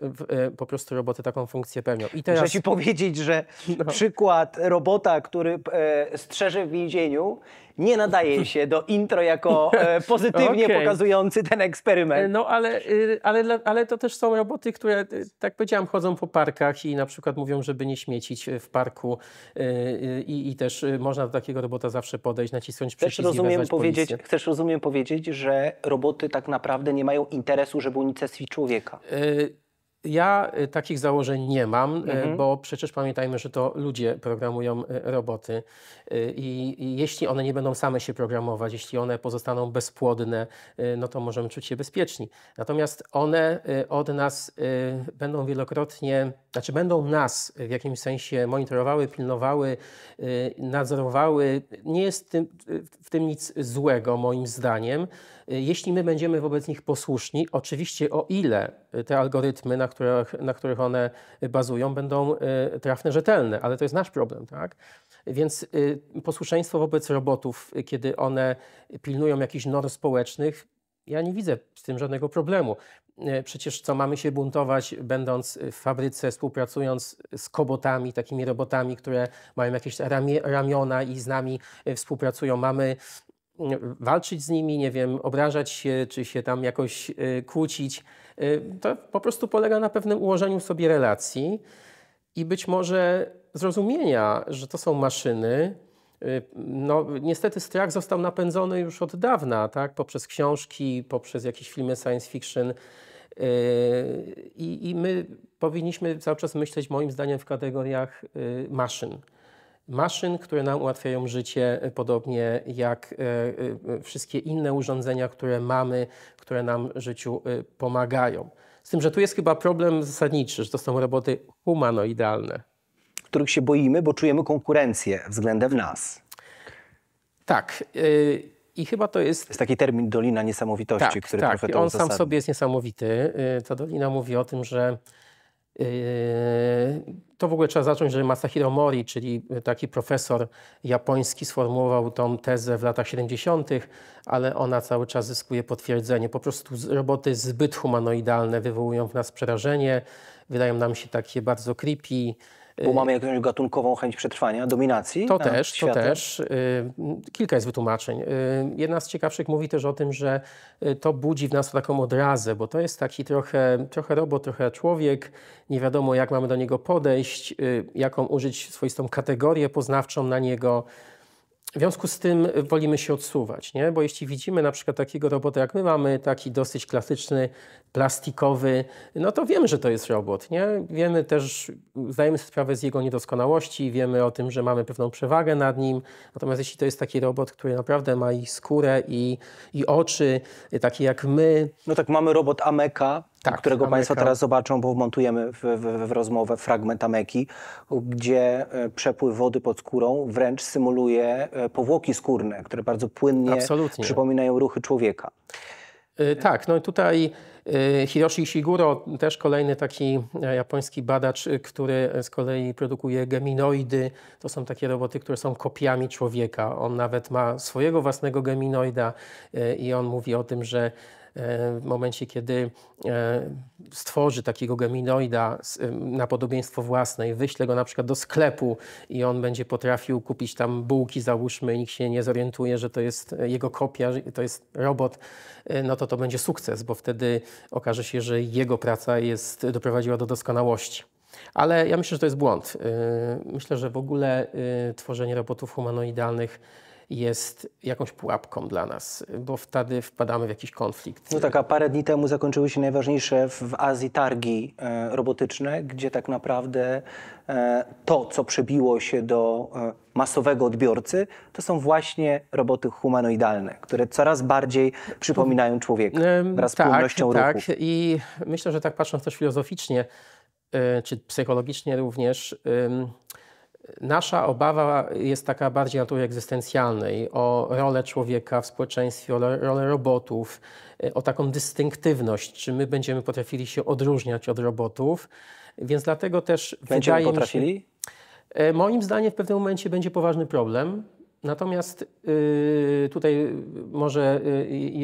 po prostu roboty taką funkcję pełnią. I teraz... Muszę ci powiedzieć, że [LAUGHS] no. przykład robota, który E, strzeże w więzieniu, nie nadaje się do intro jako e, [LAUGHS] pozytywnie okay. pokazujący ten eksperyment. No ale, y, ale, ale to też są roboty, które, y, tak powiedziałam, chodzą po parkach i na przykład mówią, żeby nie śmiecić w parku y, i, i też można do takiego robota zawsze podejść, nacisnąć przycisk też rozumiem powiedzieć, policję. Chcesz rozumiem powiedzieć, że roboty tak naprawdę nie mają interesu, żeby unicestwić człowieka. Y ja y, takich założeń nie mam, y, mhm. bo przecież pamiętajmy, że to ludzie programują y, roboty I, i jeśli one nie będą same się programować, jeśli one pozostaną bezpłodne, no to możemy czuć się bezpieczni. Natomiast one od nas będą wielokrotnie, znaczy będą nas w jakimś sensie monitorowały, pilnowały, nadzorowały. Nie jest w tym nic złego moim zdaniem. Y, jeśli my będziemy wobec nich posłuszni, oczywiście o ile y, te algorytmy, na których, na których one bazują, będą y, trafne, rzetelne, ale to jest nasz problem, tak? Więc posłuszeństwo wobec robotów, kiedy one pilnują jakichś norm społecznych, ja nie widzę z tym żadnego problemu. Przecież co mamy się buntować, będąc w fabryce, współpracując z kobotami, takimi robotami, które mają jakieś ramiona i z nami współpracują. Mamy walczyć z nimi, nie wiem, obrażać się, czy się tam jakoś y, kłócić. Y, to po prostu polega na pewnym ułożeniu sobie relacji i być może zrozumienia, że to są maszyny. Y, no, niestety strach został napędzony już od dawna, tak? poprzez książki, poprzez jakieś filmy science fiction. I, I my powinniśmy cały czas myśleć, moim zdaniem, w kategoriach maszyn maszyn, które nam ułatwiają życie, e, podobnie jak e, e, wszystkie inne urządzenia, które mamy, które nam w życiu pomagają. Z tym, że tu jest chyba problem zasadniczy, że to są roboty humanoidalne. Których się boimy, bo czujemy konkurencję względem nas. Tak. I chyba to jest. Jest taki termin Dolina Niesamowitości, tak, który tak. profesor. On sam sobie jest niesamowity. Ta dolina mówi o tym, że Yy, to w ogóle trzeba zacząć, że Masahiro Mori, czyli taki profesor japoński, sformułował tą tezę w latach 70., ale ona cały czas zyskuje potwierdzenie. Po prostu roboty zbyt humanoidalne wywołują w nas przerażenie, wydają nam się takie bardzo creepy, bo y, mamy jakąś gatunkową chęć przetrwania, dominacji? To tak, też, to też. Y, kilka jest wytłumaczeń. Y, jedna z ciekawszych mówi też o tym, że to budzi w nas taką odrazę, bo to jest taki trochę, trochę robot, trochę człowiek. Nie wiadomo, jak mamy do niego podejść, jaką użyć swoistą kategorię poznawczą na niego. W związku z tym wolimy się odsuwać, nie? bo jeśli widzimy na przykład takiego robota, jak my mamy, taki dosyć klasyczny, plastikowy, no to wiemy, że to jest robot. Nie? Wiemy też, zdajemy sobie sprawę z jego niedoskonałości, wiemy o tym, że mamy pewną przewagę nad nim. Natomiast jeśli to jest taki robot, który naprawdę ma i skórę, i, i oczy, takie jak my. No tak, mamy robot Ameka, tak, którego Państwo teraz zobaczą, bo montujemy w, w, w rozmowę fragment Ameki, gdzie e, przepływ wody pod skórą wręcz symuluje e, powłoki skórne, które bardzo płynnie Absolutnie. przypominają ruchy człowieka. E, tak, no i tutaj Hiroshi Ishiguro, też kolejny taki japoński badacz, który z kolei produkuje geminoidy. To są takie roboty, które są kopiami człowieka. On nawet ma swojego własnego geminoida i on mówi o tym, że E, w momencie, kiedy e, stworzy takiego geminoida e, na podobieństwo własne i wyśle go na przykład do sklepu i on będzie potrafił kupić tam bułki, załóżmy, i nikt się nie zorientuje, że to jest jego kopia, to jest robot, no to to będzie sukces, bo wtedy okaże się, że jego praca jest, doprowadziła do doskonałości. Ale ja myślę, że to jest błąd. Myślę, że w ogóle tworzenie robotów humanoidalnych jest jakąś pułapką dla nas, bo wtedy wpadamy w jakiś konflikt. No tak, a parę dni temu zakończyły się najważniejsze w Azji targi e, robotyczne, gdzie tak naprawdę e, to, co przebiło się do e, masowego odbiorcy, to są właśnie roboty humanoidalne, które coraz bardziej przypominają człowieka wraz z tak, płynnością tak. ruchu. Tak, i myślę, że tak patrząc też filozoficznie, e, czy psychologicznie również, Nasza obawa jest taka bardziej natury egzystencjalnej, o rolę człowieka w społeczeństwie, o rolę robotów, e, o taką dystynktywność, czy my będziemy potrafili się odróżniać od robotów. Więc dlatego też będziemy wydaje potrafili? mi się... E, moim zdaniem w pewnym momencie będzie poważny problem, Natomiast e, tutaj może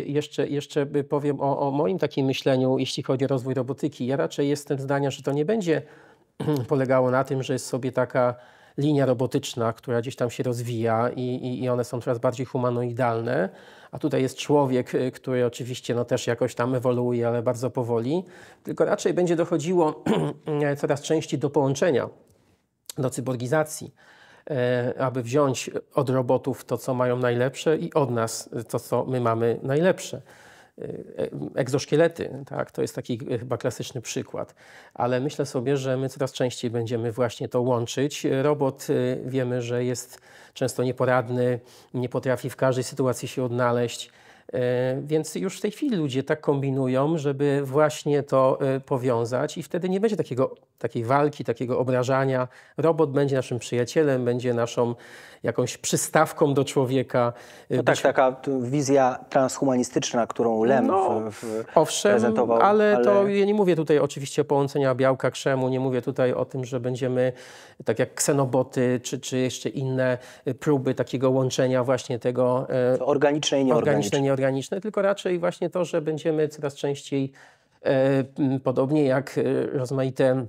jeszcze, jeszcze powiem o, o, moim takim myśleniu, jeśli chodzi o rozwój robotyki. Ja raczej jestem zdania, że to nie będzie [CLEARS THROAT] polegało na tym, że jest sobie taka linia robotyczna, która gdzieś tam się rozwija i, i, i one są coraz bardziej humanoidalne, a tutaj jest człowiek, y, który oczywiście no, też jakoś tam ewoluuje, ale bardzo powoli, tylko raczej będzie dochodziło [CLEARS THROAT] e, coraz częściej do połączenia, do cyborgizacji e, aby wziąć od robotów to, co mają najlepsze i od nas y, to, co my mamy najlepsze. E, egzoszkielety, tak? to jest taki chyba klasyczny przykład, ale myślę sobie, że my coraz częściej będziemy właśnie to łączyć. Robot y, wiemy, że jest często nieporadny, nie potrafi w każdej sytuacji się odnaleźć. E, więc już w tej chwili ludzie tak kombinują, żeby właśnie to e, powiązać i wtedy nie będzie takiego, takiej walki, takiego obrażania. Robot będzie naszym przyjacielem, będzie naszą jakąś przystawką do człowieka. E, no tak, taka wizja transhumanistyczna, którą Lem no, w, w owszem, prezentował. Ale, ale to ja nie mówię tutaj oczywiście o białka krzemu, nie mówię tutaj o tym, że będziemy tak jak ksenoboty, czy, czy jeszcze inne próby takiego łączenia właśnie tego... Organiczne i nieorganiczne. Organiczne, nieorganiczne organiczne, tylko raczej właśnie to, że będziemy coraz częściej, e, podobnie jak e, rozmaite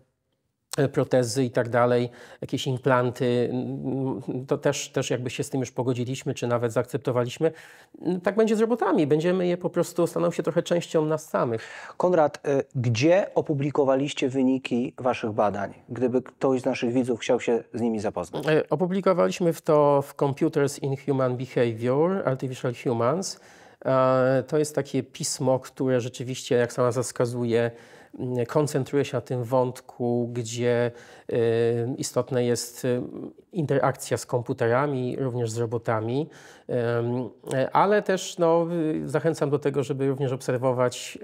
e, protezy i tak dalej, jakieś implanty, to też, też jakby się z tym już pogodziliśmy, czy nawet zaakceptowaliśmy. Tak będzie z robotami, będziemy je po prostu, staną się trochę częścią nas samych. Konrad, gdzie opublikowaliście wyniki waszych badań, gdyby ktoś z naszych widzów chciał się z nimi zapoznać? Opublikowaliśmy to w Computers in Human Behavior, Artificial Humans, E, to jest takie pismo, które rzeczywiście, jak sama zaskazuje, mm, koncentruje się na tym wątku, gdzie y, istotna jest y, interakcja z komputerami, również z robotami, ale też no, zachęcam do tego, żeby również obserwować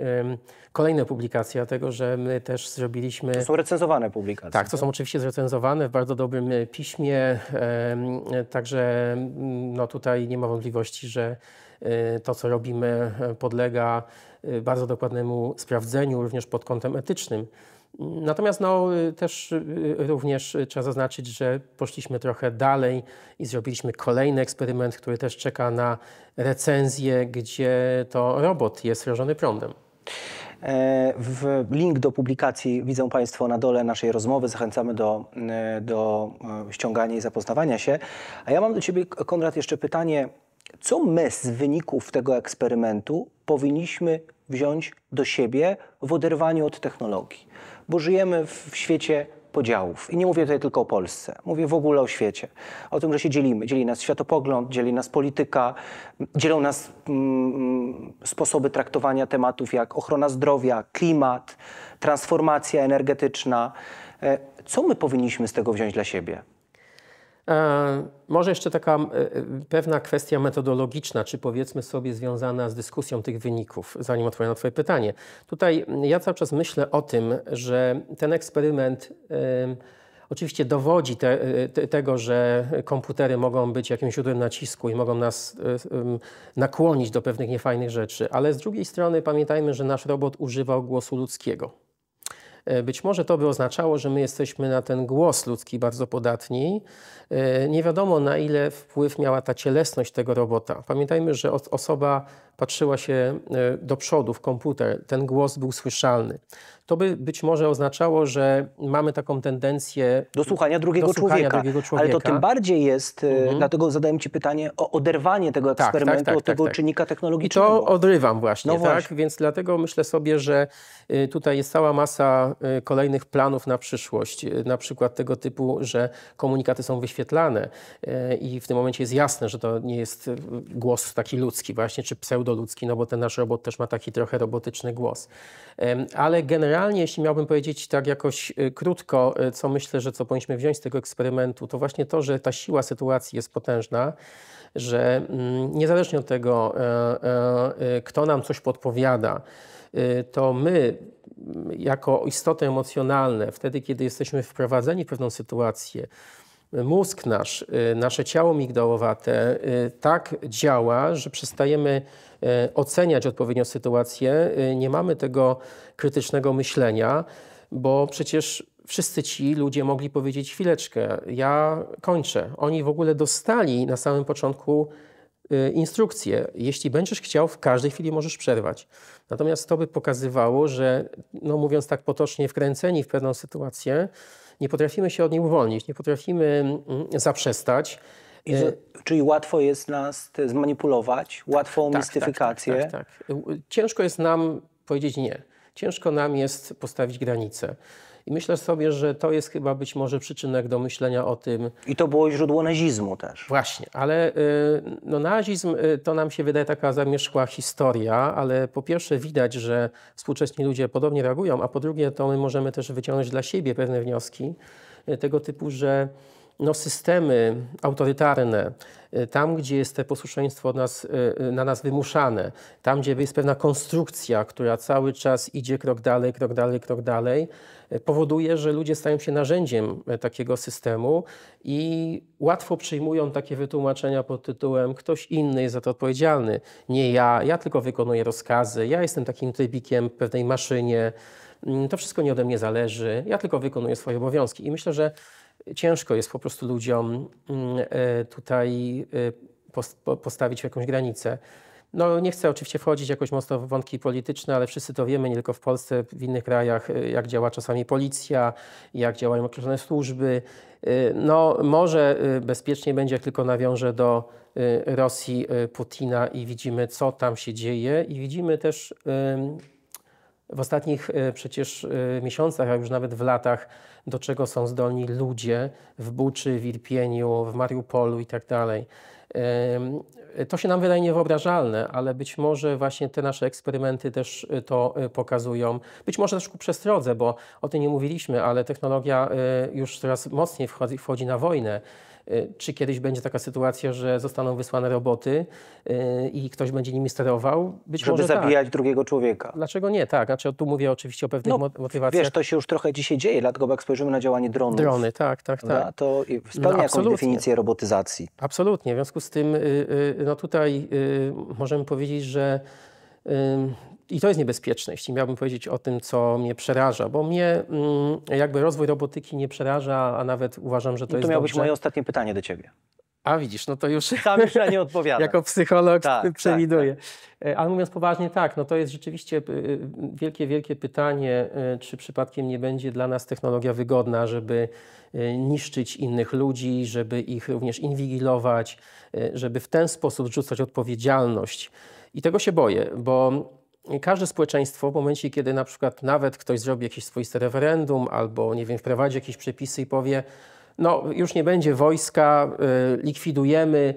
kolejne publikacje, dlatego że my też zrobiliśmy... To są recenzowane publikacje. Tak, to tak? są oczywiście zrecenzowane w bardzo dobrym e, piśmie, także mm, no, tutaj nie ma wątpliwości, że Y, to, co robimy, y, podlega y, bardzo dokładnemu sprawdzeniu, również pod kątem etycznym. Natomiast no, też również trzeba zaznaczyć, że poszliśmy trochę dalej i zrobiliśmy kolejny eksperyment, który też czeka na recenzję, gdzie to robot jest rażony prądem. E, w link do publikacji widzą Państwo na dole naszej rozmowy. Zachęcamy do, do ściągania i zapoznawania się. A ja mam do Ciebie, Konrad, jeszcze pytanie co my z wyników tego eksperymentu powinniśmy wziąć do siebie w oderwaniu od technologii? Bo żyjemy w świecie podziałów. I nie mówię tutaj tylko o Polsce, mówię w ogóle o świecie. O tym, że się dzielimy. Dzieli nas światopogląd, dzieli nas polityka, dzielą nas mm, mm sposoby traktowania tematów jak ochrona zdrowia, klimat, transformacja energetyczna. E, co my powinniśmy z tego wziąć dla siebie? E, może jeszcze taka e, e, pewna kwestia metodologiczna, czy powiedzmy sobie związana z dyskusją tych wyników, zanim odpowiem na Twoje pytanie. Tutaj mm, ja cały czas myślę o tym, że ten eksperyment oczywiście dowodzi te, te, tego, że komputery mogą być jakimś źródłem nacisku i mogą nas nakłonić do pewnych niefajnych rzeczy, ale z drugiej strony pamiętajmy, że nasz robot używał głosu ludzkiego. E, być może to by oznaczało, że my jesteśmy na ten głos ludzki bardzo podatni. E, nie wiadomo, na ile wpływ miała ta cielesność tego robota. Pamiętajmy, że osoba patrzyła się e, do przodu w komputer, ten głos był słyszalny. To by być może oznaczało, że mamy taką tendencję do słuchania drugiego, do słuchania człowieka. drugiego człowieka. Ale to tym bardziej jest, e, mhm. dlatego zadałem Ci pytanie o oderwanie tego tak, tak, eksperymentu tak, tak, tak, od tego czynnika technologicznego. I to odrywam właśnie, no tak? właśnie. Więc dlatego myślę sobie, że e, tutaj jest cała masa kolejnych planów na przyszłość. Na przykład tego typu, że komunikaty są wyświetlane i w tym momencie jest jasne, że to nie jest głos taki ludzki właśnie, czy pseudo ludzki, no bo ten nasz robot też ma taki trochę robotyczny głos. Ale generalnie, jeśli miałbym powiedzieć tak jakoś y, krótko, y, co myślę, że co powinniśmy wziąć z tego eksperymentu, to właśnie to, że ta siła sytuacji jest potężna, że mm, niezależnie od tego, e, e, y, kto nam coś podpowiada, to my mm, jako istoty emocjonalne, wtedy kiedy jesteśmy wprowadzeni w pewną sytuację, mózg nasz, y, nasze ciało migdałowate y, tak działa, że przestajemy y, oceniać odpowiednio sytuację, nie mamy tego krytycznego myślenia, bo przecież wszyscy ci ludzie mogli powiedzieć chwileczkę, ja kończę. Oni w ogóle dostali na samym początku instrukcję. Jeśli będziesz chciał, w każdej chwili możesz przerwać. Natomiast to by pokazywało, że, no mówiąc tak potocznie, wkręceni w pewną sytuację, nie potrafimy się od niej uwolnić, nie potrafimy mm, zaprzestać. E, czyli łatwo jest nas zmanipulować, tak, łatwą tak, tak, mistyfikację. Tak, tak, tak, tak. Ciężko jest nam powiedzieć nie. Ciężko nam jest postawić granice. I myślę sobie, że to jest chyba być może przyczynek do myślenia o tym. I to było źródło nazizmu też. Właśnie, ale y, no, nazizm y, to nam się wydaje taka zamieszkła historia, ale po pierwsze widać, że współczesni ludzie podobnie reagują, a po drugie to my możemy też wyciągnąć dla siebie pewne wnioski y, tego typu, że no, systemy autorytarne, tam gdzie jest to posłuszeństwo nas, na nas wymuszane, tam gdzie jest pewna konstrukcja, która cały czas idzie krok dalej, krok dalej, krok dalej, powoduje, że ludzie stają się narzędziem e, takiego systemu i łatwo przyjmują takie wytłumaczenia pod tytułem ktoś inny jest za to odpowiedzialny, nie ja, ja tylko wykonuję rozkazy, ja jestem takim trybikiem w pewnej maszynie, mm, to wszystko nie ode mnie zależy, ja tylko wykonuję swoje obowiązki. I myślę, że ciężko jest po prostu ludziom mm, e, tutaj e, postawić jakąś granicę. No, nie chcę oczywiście wchodzić jakoś mocno w wątki polityczne, ale wszyscy to wiemy, nie tylko w Polsce, w innych krajach, y, jak działa czasami policja, jak działają określone służby. Y, no, może y, bezpiecznie będzie, jak tylko nawiążę do Rosji Putina i widzimy, co tam się dzieje, i widzimy też w ostatnich e, przecież e, miesiącach, a już nawet w latach, do czego są zdolni ludzie w Buczy, w Irpieniu, w Mariupolu i tak dalej. To się nam wydaje niewyobrażalne, ale być może właśnie te nasze eksperymenty też e, to pokazują. Być może też ku przestrodze, bo o tym nie mówiliśmy, ale technologia już coraz mocniej wchodzi, wchodzi na wojnę. Y, czy kiedyś będzie taka sytuacja, że zostaną wysłane roboty y, i ktoś będzie nimi sterował? Być Żeby może tak. zabijać tak. drugiego człowieka. Dlaczego nie? Tak, znaczy tu mówię oczywiście o pewnych no, motywacjach. Wiesz, to się już trochę dzisiaj dzieje, dlatego jak spojrzymy na działanie dronów. Drony, tak, tak, no, tak. No, to spełnia no, jakąś definicję robotyzacji. Absolutnie. W związku z tym, y, no tutaj możemy powiedzieć, że i to jest niebezpieczne, jeśli miałbym powiedzieć o tym, co mnie przeraża, bo mnie mm, jakby rozwój robotyki nie przeraża, a nawet uważam, że to, no to jest. To miało dobrze. być moje ostatnie pytanie do ciebie. A widzisz, no to już. Sam już nie odpowiada. [LAUGHS] jako psycholog tak, tak przewiduję. Tak, tak. Ale mówiąc poważnie, tak, no to jest rzeczywiście e, wielkie, wielkie pytanie, e, czy przypadkiem nie będzie dla nas technologia wygodna, żeby niszczyć innych ludzi, żeby ich również inwigilować, żeby w ten sposób rzucać odpowiedzialność. I tego się boję, bo każde społeczeństwo w momencie, kiedy na przykład nawet ktoś zrobi jakieś swoiste referendum albo, nie wiem, wprowadzi jakieś przepisy i powie, no już nie będzie wojska, y, likwidujemy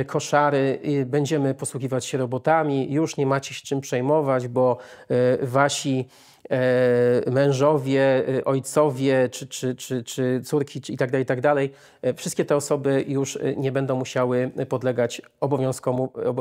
y, koszary, będziemy posługiwać się robotami, już nie macie się czym przejmować, bo y, wasi E, mężowie, e, ojcowie czy, czy, czy, czy córki czy itd., tak itd., tak e, wszystkie te osoby już nie będą musiały podlegać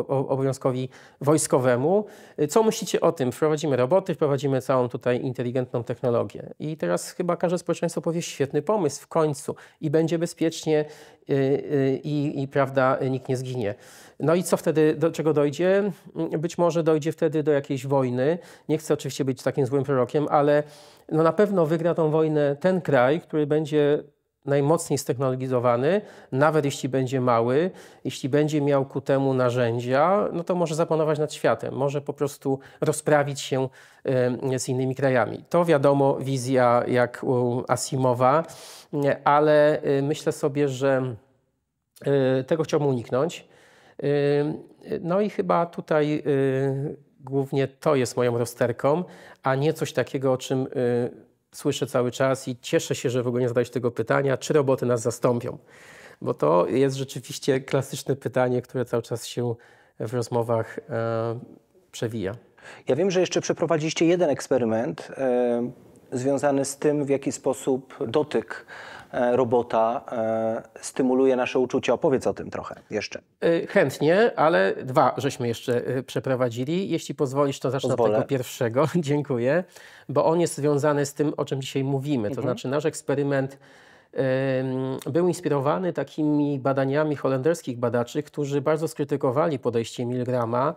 obowiązkowi wojskowemu. Co myślicie o tym? Wprowadzimy roboty, wprowadzimy całą tutaj inteligentną technologię. I teraz chyba każde społeczeństwo powie, świetny pomysł w końcu i będzie bezpiecznie Y, y, i, i, prawda, nikt nie zginie. No i co wtedy, do czego dojdzie? Być może dojdzie wtedy do jakiejś wojny. Nie chcę oczywiście być takim złym prorokiem, ale no na pewno wygra tą wojnę ten kraj, który będzie najmocniej stechnologizowany, nawet jeśli będzie mały, jeśli będzie miał ku temu narzędzia, no to może zapanować nad światem, może po prostu rozprawić się z innymi krajami. To wiadomo wizja jak u Asimowa, ale y, myślę sobie, że y, tego chciałbym uniknąć. Y, no i chyba tutaj głównie to jest moją rozterką, a nie coś takiego, o czym słyszę cały czas i cieszę się, że w ogóle nie zadałeś tego pytania, czy roboty nas zastąpią? Bo to jest rzeczywiście klasyczne pytanie, które cały czas się w rozmowach e, przewija. Ja wiem, że jeszcze przeprowadziliście jeden eksperyment e, związany z tym, w jaki sposób dotyk E, robota e, stymuluje nasze uczucia. Opowiedz o tym trochę jeszcze. E, chętnie, ale dwa żeśmy jeszcze przeprowadzili. Jeśli pozwolisz, to zacznę Pozwolę. od tego pierwszego. [LAUGHS] Dziękuję. Bo on jest związany z tym, o czym dzisiaj mówimy. To mhm. znaczy nasz eksperyment był inspirowany takimi badaniami holenderskich badaczy, którzy bardzo skrytykowali podejście Milgrama.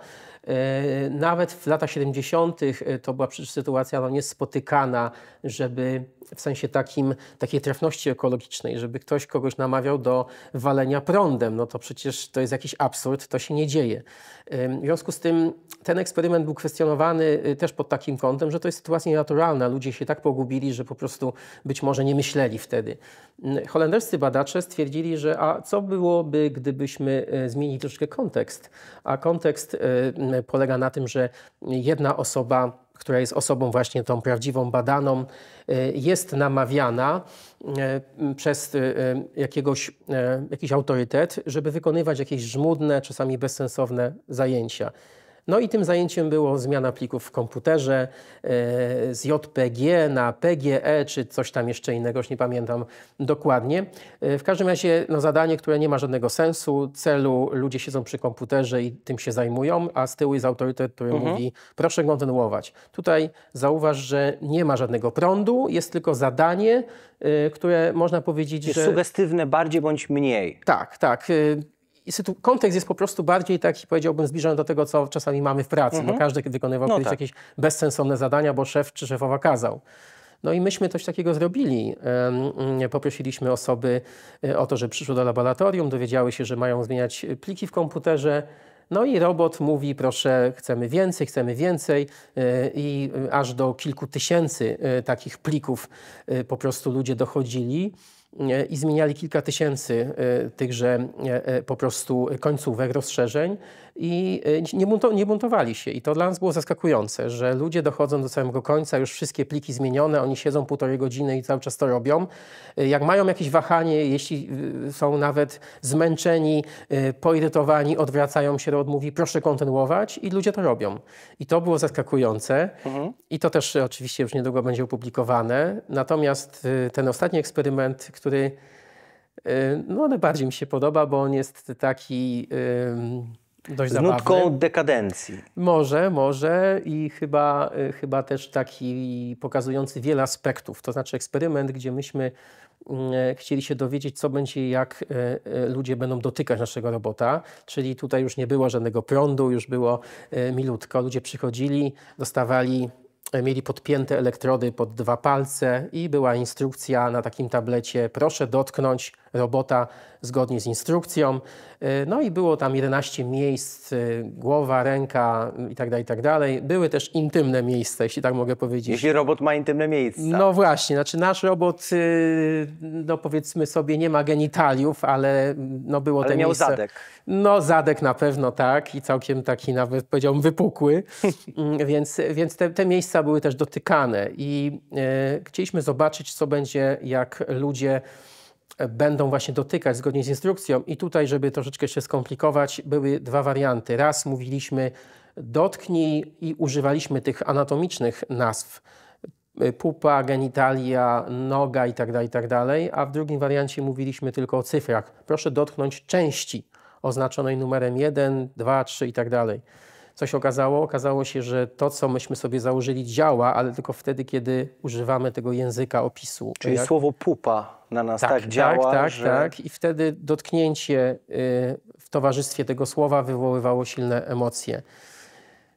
Nawet w latach 70. E, to była przecież sytuacja no, niespotykana, żeby w sensie takim, takiej trafności ekologicznej, żeby ktoś kogoś namawiał do walenia prądem. No to przecież to jest jakiś absurd, to się nie dzieje. W związku z tym ten eksperyment był kwestionowany e, też pod takim kątem, że to jest sytuacja nienaturalna. Ludzie się tak pogubili, że po prostu być może nie myśleli wtedy. Holenderscy badacze stwierdzili, że a co byłoby, gdybyśmy e, zmienili troszkę kontekst? A kontekst e, polega na tym, że jedna osoba która jest osobą właśnie tą prawdziwą badaną, e, jest namawiana przez jakiegoś, jakiś autorytet, żeby wykonywać jakieś żmudne, czasami bezsensowne zajęcia. No i tym zajęciem było zmiana plików w komputerze e, z JPG na PGE, czy coś tam jeszcze innego, już nie pamiętam dokładnie. E, w każdym razie no, zadanie, które nie ma żadnego sensu, celu, ludzie siedzą przy komputerze i tym się zajmują, a z tyłu jest autorytet, który mhm. mówi proszę kontynuować. Tutaj zauważ, że nie ma żadnego prądu, jest tylko zadanie, e, które można powiedzieć, jest że... sugestywne bardziej bądź mniej. Tak, tak kontekst jest po prostu bardziej taki, powiedziałbym, zbliżony do tego, co czasami mamy w pracy. Mhm. No każdy wykonywał no kiedyś tak. jakieś bezsensowne zadania, bo szef czy szefowa kazał. No i myśmy coś takiego zrobili. Mm, poprosiliśmy osoby e, o to, że przyszły do laboratorium, dowiedziały się, że mają zmieniać e, pliki w komputerze. No i robot mówi, proszę, chcemy więcej, chcemy więcej e, i aż do kilku tysięcy takich plików po prostu ludzie dochodzili. E, i zmieniali kilka tysięcy e, tychże e, po prostu końcówek, rozszerzeń i y, nie, nie buntowali się. I to dla nas było zaskakujące, że ludzie dochodzą do samego końca, już wszystkie pliki zmienione, oni siedzą półtorej godziny i cały czas to robią. Y, jak mają jakieś wahanie, jeśli y, są nawet zmęczeni, poirytowani, odwracają się do odmówi, proszę kontynuować i ludzie to robią. I to było zaskakujące mhm. i to też oczywiście już niedługo będzie opublikowane. Natomiast ten ostatni eksperyment, który no najbardziej mi się podoba, bo on jest taki... Yy, Dość z nutką dekadencji. Może, może i chyba, y, chyba też taki pokazujący wiele aspektów. To znaczy eksperyment, gdzie myśmy y, chcieli się dowiedzieć, co będzie, jak y, ludzie będą dotykać naszego robota. Czyli tutaj już nie było żadnego prądu, już było milutko. Ludzie przychodzili, dostawali mieli podpięte elektrody pod dwa palce i była instrukcja na takim tablecie, proszę dotknąć robota zgodnie z instrukcją. Y, no i było tam 11 miejsc, y, głowa, ręka tak i tak dalej. Były też intymne miejsca, jeśli tak mogę powiedzieć. Jeśli robot ma intymne miejsca. No właśnie, znaczy nasz robot, y, no powiedzmy sobie, nie ma genitaliów, ale no było ale te miał zadek. No zadek na pewno, tak. I całkiem taki nawet, powiedziałbym, wypukły. [LAUGHS] Mm, więc więc te, te miejsca były też dotykane i chcieliśmy zobaczyć, co będzie, jak ludzie E, będą właśnie dotykać zgodnie z instrukcją. I tutaj, żeby troszeczkę się skomplikować, były dwa warianty. Raz mówiliśmy dotknij i używaliśmy tych anatomicznych nazw e, pupa, genitalia, noga itd., tak itd., tak a w drugim wariancie mówiliśmy tylko o cyfrach. Proszę dotknąć części oznaczonej numerem 1, 2, 3 itd co się okazało? Okazało się, że to, co myśmy sobie założyli, działa, ale tylko wtedy, kiedy używamy tego języka opisu. Czyli jak... słowo pupa na nas tak, tak działa. Tak, tak że... tak. I wtedy dotknięcie y, w towarzystwie tego słowa wywoływało silne emocje.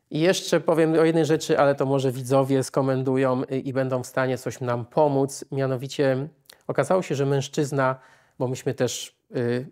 I jeszcze powiem o jednej rzeczy, ale to może widzowie skomendują y, i będą w stanie coś nam pomóc. Mianowicie okazało się, że mężczyzna, bo myśmy też y,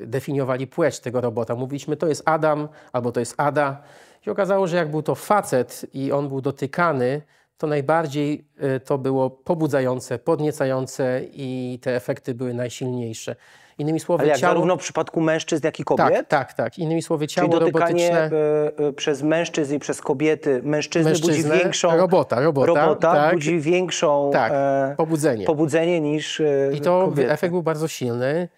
Y, definiowali płeć tego robota. Mówiliśmy, to jest Adam albo to jest Ada. I okazało, że jak był to facet i on był dotykany, to najbardziej y, to było pobudzające, podniecające i te efekty były najsilniejsze. Innymi słowy, Ale jak ciało... zarówno w przypadku mężczyzn, jak i kobiet? Tak, tak, tak. Innymi słowy, ciało Czyli dotykanie robotyczne... E, e, przez mężczyzn i przez kobiety mężczyzny budzi większą... Robota, robota. Robota tak, budzi większą... Tak, e, pobudzenie. Pobudzenie niż I to kobiety. efekt był bardzo silny.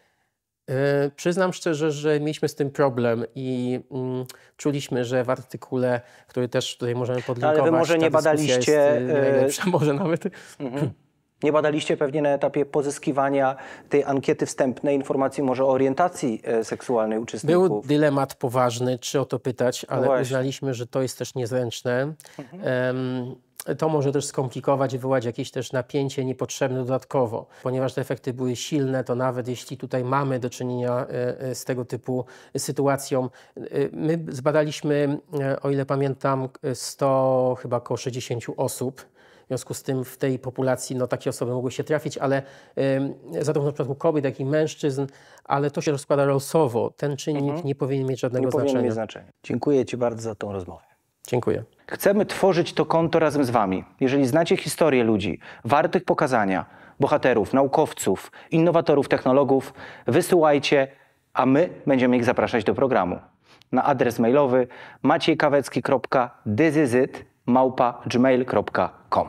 E, przyznam szczerze, że mieliśmy z tym problem i mm, czuliśmy, że w artykule, który też tutaj możemy podlinkować, Ale wy może nie badaliście. Jest, y, e... Najlepsza [LAUGHS] może nawet. Mhm. Nie badaliście pewnie na etapie pozyskiwania tej ankiety wstępnej informacji może o orientacji e, seksualnej uczestników. Był dylemat poważny, czy o to pytać, no ale uznaliśmy, że to jest też niezręczne. Mhm. to może też skomplikować i wywołać jakieś też napięcie niepotrzebne dodatkowo. Ponieważ te efekty były silne, to nawet jeśli tutaj mamy do czynienia e, e, z tego typu sytuacją, my zbadaliśmy, o ile pamiętam, 100 chyba około 60 osób w związku z tym w tej populacji no, takie osoby mogły się trafić, ale y, zarówno w przypadku kobiet, jak i mężczyzn, ale to się rozkłada losowo. Ten czynnik mhm. nie powinien mieć żadnego nie powinien znaczenia. Mieć znaczenia. Dziękuję Ci bardzo za tą rozmowę. Dziękuję. Chcemy tworzyć to konto razem z Wami. Jeżeli znacie historię ludzi, wartych pokazania, bohaterów, naukowców, innowatorów, technologów, wysyłajcie, a my będziemy ich zapraszać do programu. Na adres mailowy maciejkawecki.dyzyzyt.com małpa gmail.com.